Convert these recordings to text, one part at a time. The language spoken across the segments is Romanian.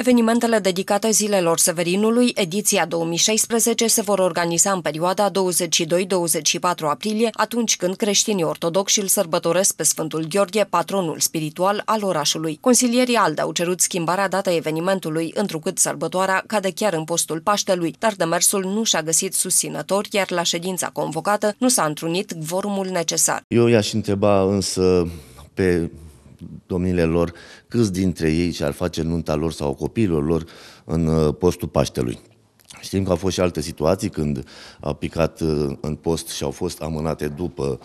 Evenimentele dedicate zilelor Severinului, ediția 2016, se vor organiza în perioada 22-24 aprilie, atunci când creștinii ortodoxi îl sărbătoresc pe Sfântul Gheorghe, patronul spiritual al orașului. Consilierii ALDE au cerut schimbarea data evenimentului, întrucât sărbătoarea cade chiar în postul Paștelui, dar demersul nu și-a găsit susținători, iar la ședința convocată nu s-a întrunit vorumul necesar. Eu i-aș întreba însă pe domnile lor, câți dintre ei și-ar face nunta lor sau copiilor lor în uh, postul Paștelui. Știm că au fost și alte situații când a picat uh, în post și au fost amânate după,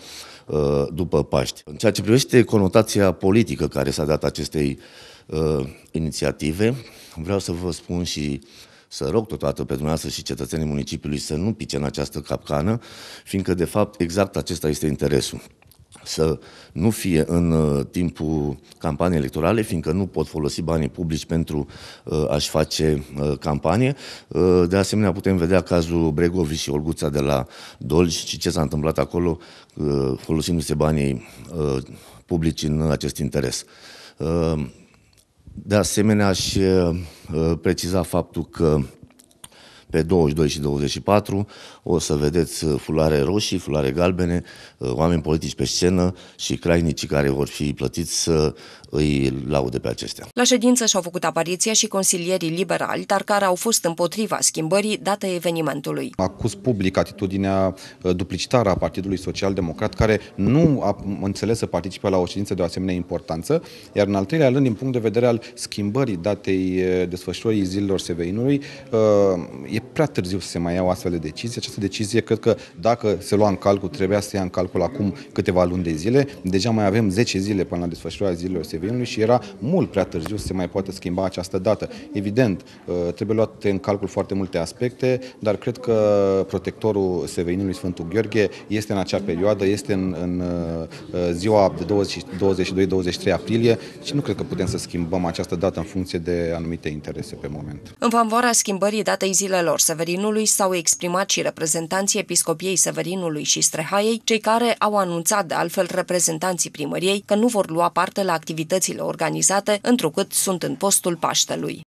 uh, după Paști. În ceea ce privește conotația politică care s-a dat acestei uh, inițiative, vreau să vă spun și să rog totodată pe dumneavoastră și cetățenii municipiului să nu pice în această capcană, fiindcă, de fapt, exact acesta este interesul să nu fie în uh, timpul campaniei electorale, fiindcă nu pot folosi banii publici pentru uh, a-și face uh, campanie. De asemenea, putem vedea cazul Bregovi și Olguța de la Dolj și ce s-a întâmplat acolo folosindu-se banii publici în acest interes. De asemenea, aș preciza faptul că pe 22 și 24 o să vedeți uh, fulare roșii, fulare galbene, uh, oameni politici pe scenă și crainicii care vor fi plătiți să îi laude pe acestea. La ședință și-au făcut apariția și consilierii liberali, dar care au fost împotriva schimbării date evenimentului. Acuz public atitudinea uh, duplicitară a Partidului Social Democrat, care nu a înțeles să participe la o ședință de o asemenea importanță, iar în al treilea rând, din punct de vedere al schimbării datei desfășurării zilelor Seveinului, e e prea târziu să se mai iau astfel de decizii. Această decizie, cred că dacă se lua în calcul, trebuia să se ia în calcul acum câteva luni de zile. Deja mai avem 10 zile până la desfășurarea zilelor Sevinului și era mult prea târziu să se mai poată schimba această dată. Evident, uh, trebuie luate în calcul foarte multe aspecte, dar cred că protectorul Sevinului Sfântul Gheorghe este în acea perioadă, este în, în uh, uh, ziua de 22-23 aprilie și nu cred că putem să schimbăm această dată în funcție de anumite interese pe moment. În favoarea schimbării datei zilelor Sfinților Severinului s-au exprimat și reprezentanții Episcopiei Severinului și Strehaiei, cei care au anunțat de altfel reprezentanții primăriei că nu vor lua parte la activitățile organizate, întrucât sunt în postul Paștelui.